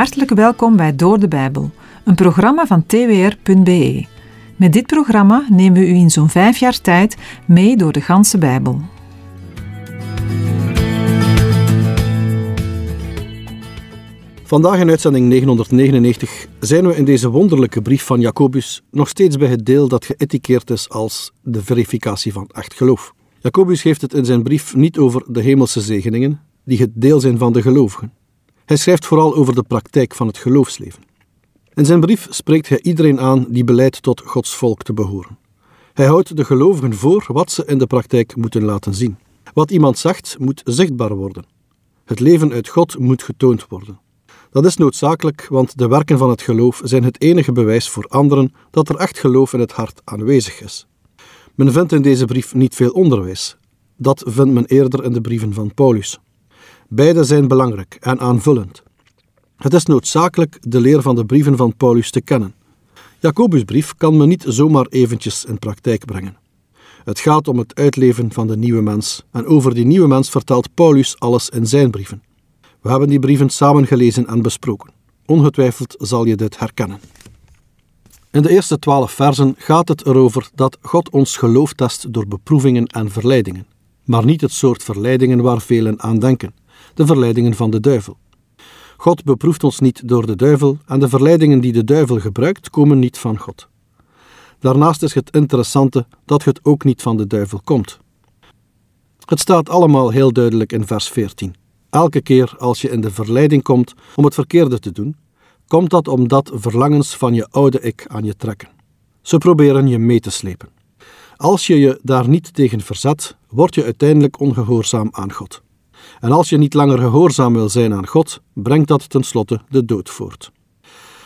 hartelijk welkom bij Door de Bijbel, een programma van twr.be. Met dit programma nemen we u in zo'n vijf jaar tijd mee door de ganse Bijbel. Vandaag in uitzending 999 zijn we in deze wonderlijke brief van Jacobus nog steeds bij het deel dat geëtiketteerd is als de verificatie van acht geloof. Jacobus heeft het in zijn brief niet over de hemelse zegeningen, die het deel zijn van de gelovigen. Hij schrijft vooral over de praktijk van het geloofsleven. In zijn brief spreekt hij iedereen aan die beleidt tot Gods volk te behoren. Hij houdt de gelovigen voor wat ze in de praktijk moeten laten zien. Wat iemand zegt, moet zichtbaar worden. Het leven uit God moet getoond worden. Dat is noodzakelijk, want de werken van het geloof zijn het enige bewijs voor anderen dat er echt geloof in het hart aanwezig is. Men vindt in deze brief niet veel onderwijs. Dat vindt men eerder in de brieven van Paulus. Beide zijn belangrijk en aanvullend. Het is noodzakelijk de leer van de brieven van Paulus te kennen. Jacobusbrief kan men niet zomaar eventjes in praktijk brengen. Het gaat om het uitleven van de nieuwe mens en over die nieuwe mens vertelt Paulus alles in zijn brieven. We hebben die brieven samen gelezen en besproken. Ongetwijfeld zal je dit herkennen. In de eerste twaalf versen gaat het erover dat God ons geloof test door beproevingen en verleidingen, maar niet het soort verleidingen waar velen aan denken de verleidingen van de duivel. God beproeft ons niet door de duivel en de verleidingen die de duivel gebruikt komen niet van God. Daarnaast is het interessante dat het ook niet van de duivel komt. Het staat allemaal heel duidelijk in vers 14. Elke keer als je in de verleiding komt om het verkeerde te doen, komt dat omdat verlangens van je oude ik aan je trekken. Ze proberen je mee te slepen. Als je je daar niet tegen verzet, word je uiteindelijk ongehoorzaam aan God. En als je niet langer gehoorzaam wil zijn aan God, brengt dat tenslotte de dood voort.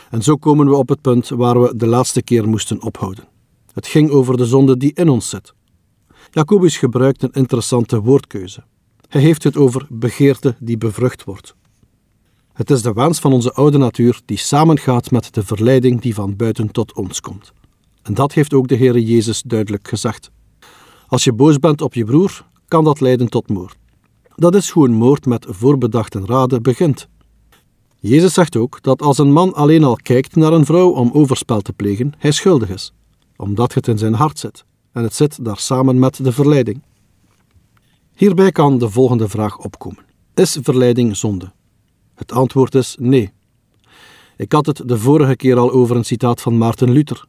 En zo komen we op het punt waar we de laatste keer moesten ophouden. Het ging over de zonde die in ons zit. Jacobus gebruikt een interessante woordkeuze. Hij heeft het over begeerte die bevrucht wordt. Het is de wens van onze oude natuur die samengaat met de verleiding die van buiten tot ons komt. En dat heeft ook de Heere Jezus duidelijk gezegd. Als je boos bent op je broer, kan dat leiden tot moord. Dat is hoe een moord met voorbedachten raden begint. Jezus zegt ook dat als een man alleen al kijkt naar een vrouw om overspel te plegen, hij schuldig is, omdat het in zijn hart zit en het zit daar samen met de verleiding. Hierbij kan de volgende vraag opkomen: Is verleiding zonde? Het antwoord is nee. Ik had het de vorige keer al over een citaat van Maarten Luther.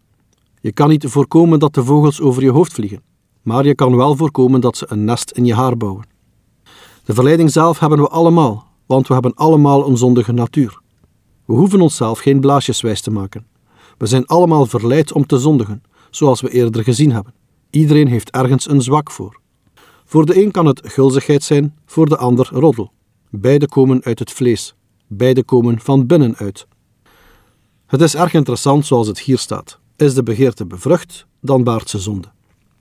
Je kan niet voorkomen dat de vogels over je hoofd vliegen, maar je kan wel voorkomen dat ze een nest in je haar bouwen. De verleiding zelf hebben we allemaal, want we hebben allemaal een zondige natuur. We hoeven onszelf geen blaasjes wijs te maken. We zijn allemaal verleid om te zondigen, zoals we eerder gezien hebben. Iedereen heeft ergens een zwak voor. Voor de een kan het gulzigheid zijn, voor de ander roddel. Beide komen uit het vlees. Beide komen van binnenuit. Het is erg interessant zoals het hier staat. Is de begeerte bevrucht, dan baart ze zonde.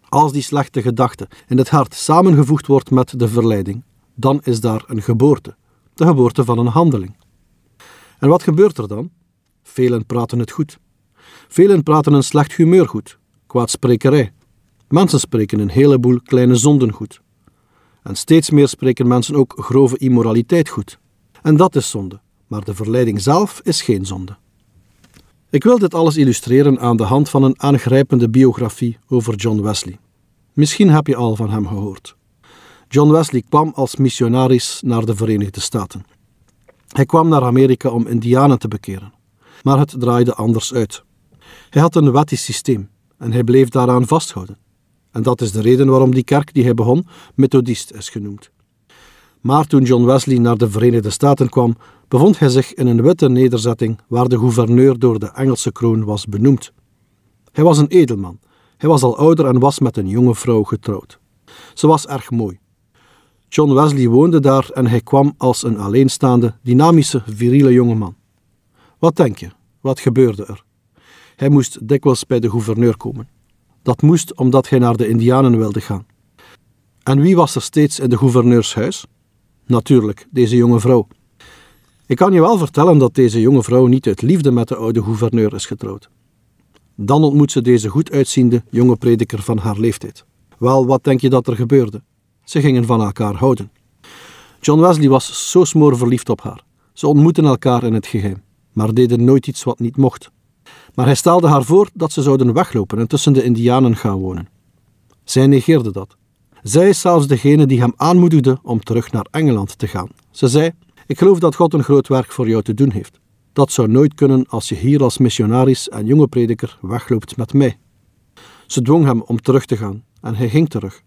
Als die slechte gedachte in het hart samengevoegd wordt met de verleiding, dan is daar een geboorte, de geboorte van een handeling. En wat gebeurt er dan? Velen praten het goed. Velen praten een slecht humeur goed, kwaadsprekerij. Mensen spreken een heleboel kleine zonden goed. En steeds meer spreken mensen ook grove immoraliteit goed. En dat is zonde, maar de verleiding zelf is geen zonde. Ik wil dit alles illustreren aan de hand van een aangrijpende biografie over John Wesley. Misschien heb je al van hem gehoord. John Wesley kwam als missionaris naar de Verenigde Staten. Hij kwam naar Amerika om Indianen te bekeren, maar het draaide anders uit. Hij had een wettisch systeem en hij bleef daaraan vasthouden. En dat is de reden waarom die kerk die hij begon Methodist is genoemd. Maar toen John Wesley naar de Verenigde Staten kwam, bevond hij zich in een witte nederzetting waar de gouverneur door de Engelse kroon was benoemd. Hij was een edelman. Hij was al ouder en was met een jonge vrouw getrouwd. Ze was erg mooi John Wesley woonde daar en hij kwam als een alleenstaande, dynamische, viriele jongeman. Wat denk je? Wat gebeurde er? Hij moest dikwijls bij de gouverneur komen. Dat moest omdat hij naar de Indianen wilde gaan. En wie was er steeds in de gouverneurshuis? Natuurlijk, deze jonge vrouw. Ik kan je wel vertellen dat deze jonge vrouw niet uit liefde met de oude gouverneur is getrouwd. Dan ontmoet ze deze goed uitziende jonge prediker van haar leeftijd. Wel, wat denk je dat er gebeurde? Ze gingen van elkaar houden. John Wesley was zo smoor verliefd op haar. Ze ontmoetten elkaar in het geheim, maar deden nooit iets wat niet mocht. Maar hij stelde haar voor dat ze zouden weglopen en tussen de Indianen gaan wonen. Zij negeerde dat. Zij is zelfs degene die hem aanmoedigde om terug naar Engeland te gaan. Ze zei: Ik geloof dat God een groot werk voor jou te doen heeft. Dat zou nooit kunnen als je hier als missionaris en jonge prediker wegloopt met mij. Ze dwong hem om terug te gaan en hij ging terug.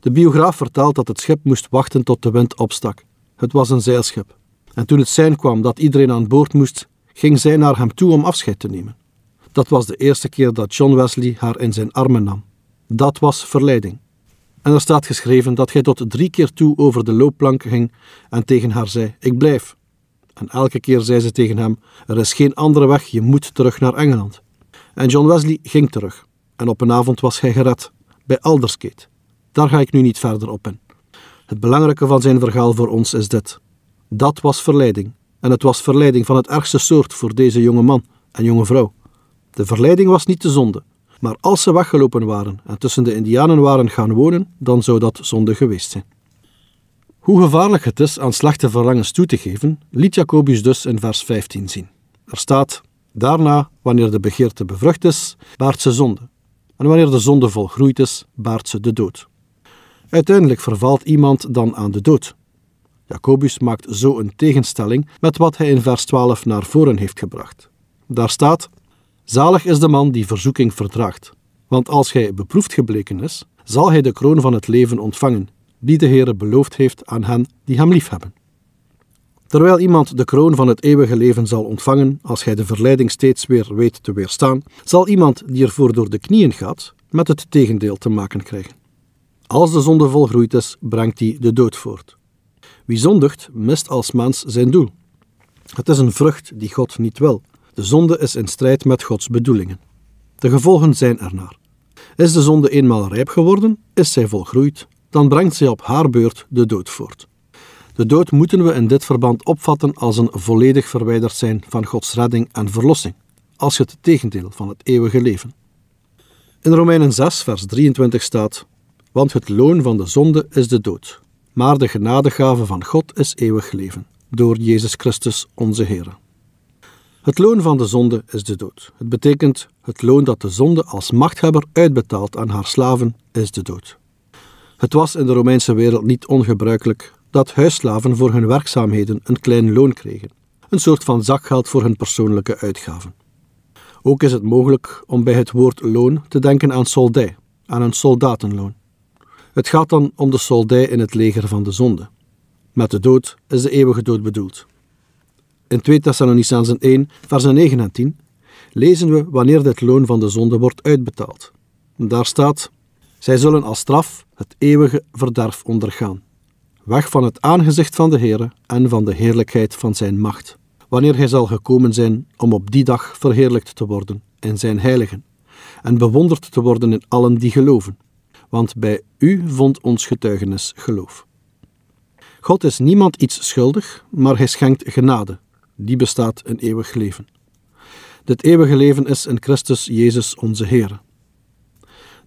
De biograaf vertelt dat het schip moest wachten tot de wind opstak. Het was een zeilschip. En toen het sein kwam dat iedereen aan boord moest, ging zij naar hem toe om afscheid te nemen. Dat was de eerste keer dat John Wesley haar in zijn armen nam. Dat was verleiding. En er staat geschreven dat hij tot drie keer toe over de loopplank ging en tegen haar zei: Ik blijf. En elke keer zei ze tegen hem: Er is geen andere weg, je moet terug naar Engeland. En John Wesley ging terug. En op een avond was hij gered bij Aldersgate. Daar ga ik nu niet verder op in. Het belangrijke van zijn verhaal voor ons is dit: dat was verleiding. En het was verleiding van het ergste soort voor deze jonge man en jonge vrouw. De verleiding was niet de zonde, maar als ze weggelopen waren en tussen de Indianen waren gaan wonen, dan zou dat zonde geweest zijn. Hoe gevaarlijk het is aan slechte verlangens toe te geven, liet Jacobus dus in vers 15 zien. Er staat: Daarna, wanneer de begeerte bevrucht is, baart ze zonde. En wanneer de zonde volgroeid is, baart ze de dood. Uiteindelijk vervalt iemand dan aan de dood. Jacobus maakt zo een tegenstelling met wat hij in vers 12 naar voren heeft gebracht. Daar staat: Zalig is de man die verzoeking verdraagt, want als hij beproefd gebleken is, zal hij de kroon van het leven ontvangen, die de Heere beloofd heeft aan hen die hem liefhebben. Terwijl iemand de kroon van het eeuwige leven zal ontvangen als hij de verleiding steeds weer weet te weerstaan, zal iemand die ervoor door de knieën gaat, met het tegendeel te maken krijgen. Als de zonde volgroeid is, brengt die de dood voort. Wie zondigt, mist als mens zijn doel. Het is een vrucht die God niet wil. De zonde is in strijd met Gods bedoelingen. De gevolgen zijn ernaar. Is de zonde eenmaal rijp geworden, is zij volgroeid, dan brengt zij op haar beurt de dood voort. De dood moeten we in dit verband opvatten als een volledig verwijderd zijn van Gods redding en verlossing, als het tegendeel van het eeuwige leven. In Romeinen 6, vers 23 staat: want het loon van de zonde is de dood. Maar de genadegave van God is eeuwig leven, door Jezus Christus onze Heer. Het loon van de zonde is de dood. Het betekent het loon dat de zonde als machthebber uitbetaalt aan haar slaven is de dood. Het was in de Romeinse wereld niet ongebruikelijk dat huisslaven voor hun werkzaamheden een klein loon kregen, een soort van zakgeld voor hun persoonlijke uitgaven. Ook is het mogelijk om bij het woord loon te denken aan soldij, aan een soldatenloon. Het gaat dan om de soldij in het leger van de zonde. Met de dood is de eeuwige dood bedoeld. In 2 Thessalonicenzen 1, versen 9 en 10 lezen we wanneer dit loon van de zonde wordt uitbetaald. Daar staat: Zij zullen als straf het eeuwige verderf ondergaan, weg van het aangezicht van de Heer en van de heerlijkheid van zijn macht, wanneer hij zal gekomen zijn om op die dag verheerlijkt te worden in zijn heiligen en bewonderd te worden in allen die geloven want bij u vond ons getuigenis geloof. God is niemand iets schuldig, maar hij schenkt genade. Die bestaat een eeuwig leven. Dit eeuwige leven is in Christus Jezus onze Heer.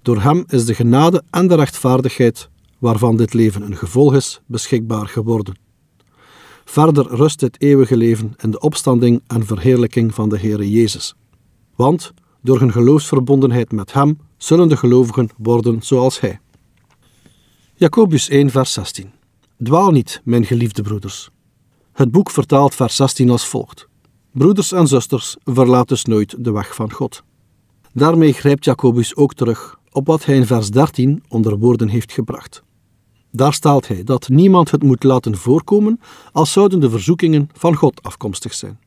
Door hem is de genade en de rechtvaardigheid, waarvan dit leven een gevolg is, beschikbaar geworden. Verder rust dit eeuwige leven in de opstanding en verheerlijking van de Heere Jezus. Want door hun geloofsverbondenheid met hem zullen de gelovigen worden zoals hij. Jacobus 1, vers 16. Dwaal niet, mijn geliefde broeders. Het boek vertaalt vers 16 als volgt. Broeders en zusters, verlaat dus nooit de weg van God. Daarmee grijpt Jacobus ook terug op wat hij in vers 13 onder woorden heeft gebracht. Daar staat hij dat niemand het moet laten voorkomen als zouden de verzoekingen van God afkomstig zijn.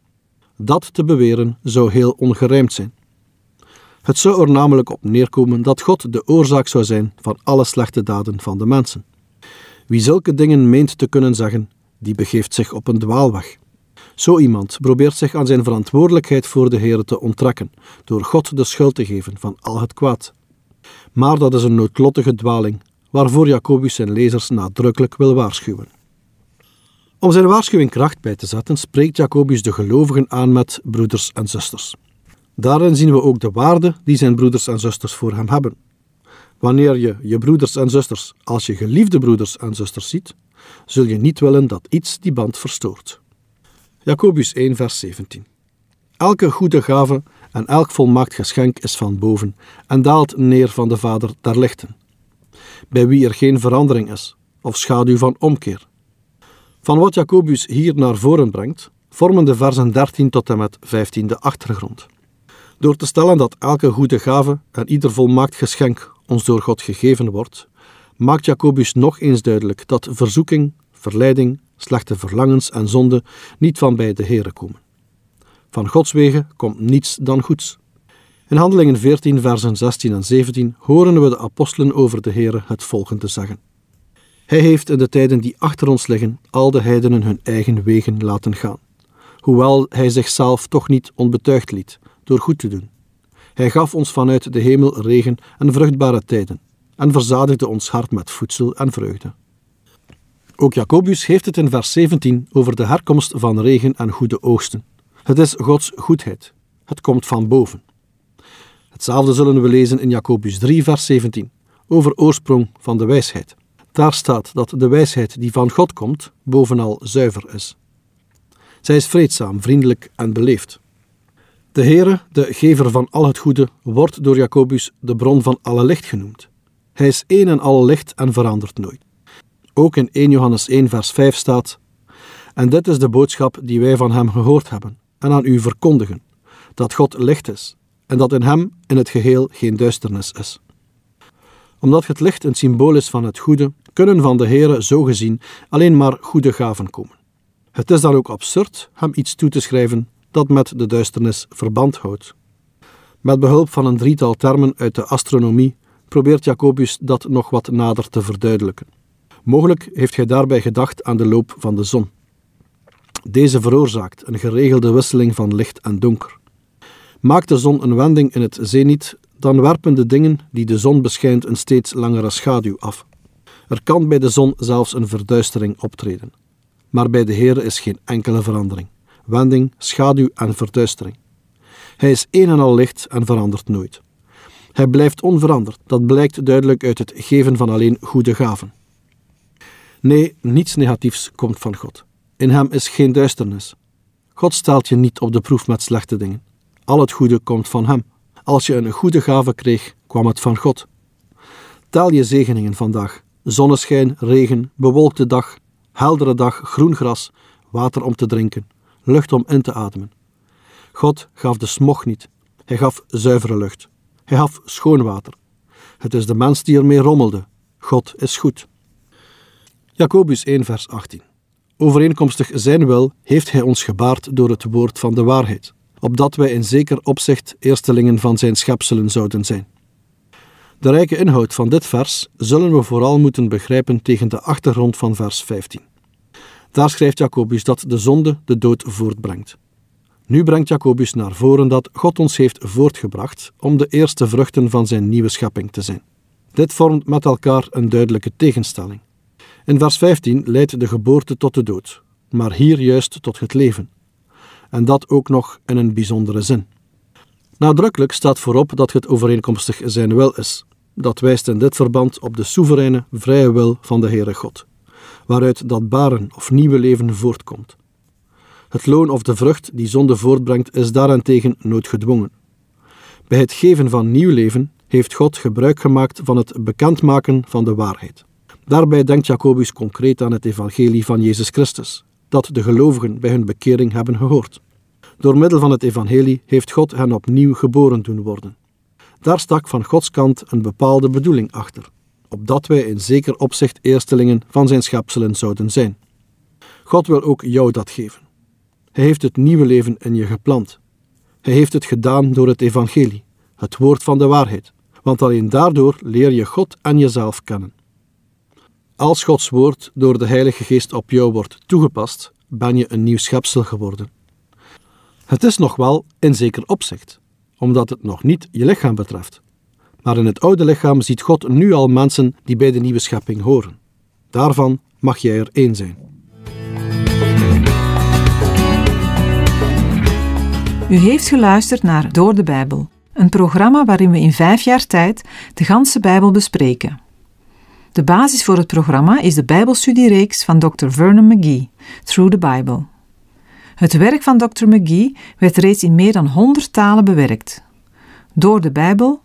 Dat te beweren zou heel ongerijmd zijn. Het zou er namelijk op neerkomen dat God de oorzaak zou zijn van alle slechte daden van de mensen. Wie zulke dingen meent te kunnen zeggen, die begeeft zich op een dwaalweg. Zo iemand probeert zich aan zijn verantwoordelijkheid voor de Heer te onttrekken, door God de schuld te geven van al het kwaad. Maar dat is een noodlottige dwaling, waarvoor Jacobus zijn lezers nadrukkelijk wil waarschuwen. Om zijn waarschuwing kracht bij te zetten, spreekt Jacobus de gelovigen aan met broeders en zusters. Daarin zien we ook de waarde die zijn broeders en zusters voor hem hebben. Wanneer je je broeders en zusters als je geliefde broeders en zusters ziet, zul je niet willen dat iets die band verstoort. Jacobus 1, vers 17. Elke goede gave en elk volmaakt geschenk is van boven en daalt neer van de Vader der lichten, bij wie er geen verandering is of schaduw van omkeer. Van wat Jacobus hier naar voren brengt, vormen de versen 13 tot en met 15 de achtergrond. Door te stellen dat elke goede gave en ieder volmaakt geschenk ons door God gegeven wordt, maakt Jacobus nog eens duidelijk dat verzoeking, verleiding, slechte verlangens en zonde niet van bij de Heere komen. Van Gods wegen komt niets dan goeds. In Handelingen 14, versen 16 en 17 horen we de apostelen over de Heere het volgende zeggen. Hij heeft in de tijden die achter ons liggen al de heidenen hun eigen wegen laten gaan, hoewel hij zichzelf toch niet onbetuigd liet, door goed te doen. Hij gaf ons vanuit de hemel regen en vruchtbare tijden en verzadigde ons hart met voedsel en vreugde. Ook Jacobus heeft het in vers 17 over de herkomst van regen en goede oogsten. Het is Gods goedheid. Het komt van boven. Hetzelfde zullen we lezen in Jacobus 3, vers 17, over oorsprong van de wijsheid. Daar staat dat de wijsheid die van God komt, bovenal zuiver is. Zij is vreedzaam, vriendelijk en beleefd. De Heere, de gever van al het goede, wordt door Jacobus de bron van alle licht genoemd. Hij is één en alle licht en verandert nooit. Ook in 1 Johannes 1, vers 5 staat: En dit is de boodschap die wij van hem gehoord hebben en aan u verkondigen: dat God licht is en dat in hem in het geheel geen duisternis is. Omdat het licht een symbool is van het goede, kunnen van de Heere zo gezien alleen maar goede gaven komen. Het is dan ook absurd hem iets toe te schrijven dat met de duisternis verband houdt. Met behulp van een drietal termen uit de astronomie probeert Jacobus dat nog wat nader te verduidelijken. Mogelijk heeft hij daarbij gedacht aan de loop van de zon. Deze veroorzaakt een geregelde wisseling van licht en donker. Maakt de zon een wending in het zeeniet, dan werpen de dingen die de zon beschijnt een steeds langere schaduw af. Er kan bij de zon zelfs een verduistering optreden. Maar bij de Heer is geen enkele verandering wending, schaduw en verduistering. Hij is een en al licht en verandert nooit. Hij blijft onveranderd, dat blijkt duidelijk uit het geven van alleen goede gaven. Nee, niets negatiefs komt van God. In hem is geen duisternis. God stelt je niet op de proef met slechte dingen. Al het goede komt van hem. Als je een goede gave kreeg, kwam het van God. Tel je zegeningen vandaag. Zonneschijn, regen, bewolkte dag, heldere dag, groen gras, water om te drinken, lucht om in te ademen. God gaf de smog niet. Hij gaf zuivere lucht. Hij gaf schoon water. Het is de mens die ermee rommelde. God is goed. Jacobus 1, vers 18. Overeenkomstig zijn wil heeft hij ons gebaard door het woord van de waarheid, opdat wij in zeker opzicht eerstelingen van zijn schepselen zouden zijn. De rijke inhoud van dit vers zullen we vooral moeten begrijpen tegen de achtergrond van vers 15. Daar schrijft Jacobus dat de zonde de dood voortbrengt. Nu brengt Jacobus naar voren dat God ons heeft voortgebracht om de eerste vruchten van zijn nieuwe schepping te zijn. Dit vormt met elkaar een duidelijke tegenstelling. In vers 15 leidt de geboorte tot de dood, maar hier juist tot het leven. En dat ook nog in een bijzondere zin. Nadrukkelijk staat voorop dat het overeenkomstig zijn wil is. Dat wijst in dit verband op de soevereine vrije wil van de Heere God waaruit dat baren of nieuwe leven voortkomt. Het loon of de vrucht die zonde voortbrengt is daarentegen nooit gedwongen. Bij het geven van nieuw leven heeft God gebruik gemaakt van het bekendmaken van de waarheid. Daarbij denkt Jacobus concreet aan het evangelie van Jezus Christus, dat de gelovigen bij hun bekering hebben gehoord. Door middel van het evangelie heeft God hen opnieuw geboren doen worden. Daar stak van Gods kant een bepaalde bedoeling achter opdat wij in zeker opzicht eerstelingen van zijn schepselen zouden zijn. God wil ook jou dat geven. Hij heeft het nieuwe leven in je geplant. Hij heeft het gedaan door het evangelie, het woord van de waarheid, want alleen daardoor leer je God en jezelf kennen. Als Gods woord door de Heilige Geest op jou wordt toegepast, ben je een nieuw schepsel geworden. Het is nog wel in zeker opzicht, omdat het nog niet je lichaam betreft maar in het oude lichaam ziet God nu al mensen die bij de nieuwe schepping horen. Daarvan mag jij er één zijn. U heeft geluisterd naar Door de Bijbel, een programma waarin we in vijf jaar tijd de ganse Bijbel bespreken. De basis voor het programma is de Bijbelstudiereeks van Dr. Vernon McGee, Through the Bible. Het werk van Dr. McGee werd reeds in meer dan 100 talen bewerkt. Door de Bijbel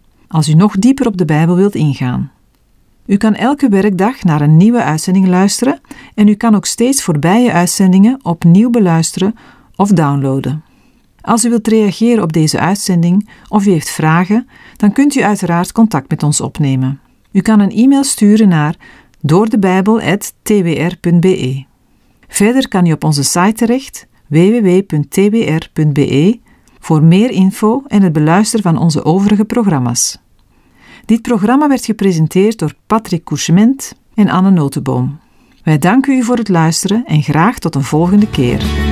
als u nog dieper op de Bijbel wilt ingaan. U kan elke werkdag naar een nieuwe uitzending luisteren en u kan ook steeds voorbije uitzendingen opnieuw beluisteren of downloaden. Als u wilt reageren op deze uitzending of u heeft vragen, dan kunt u uiteraard contact met ons opnemen. U kan een e-mail sturen naar doordebijbel.twr.be. Verder kan u op onze site terecht www.tbr.be voor meer info en het beluisteren van onze overige programma's. Dit programma werd gepresenteerd door Patrick Couchement en Anne Notenboom. Wij danken u voor het luisteren en graag tot een volgende keer.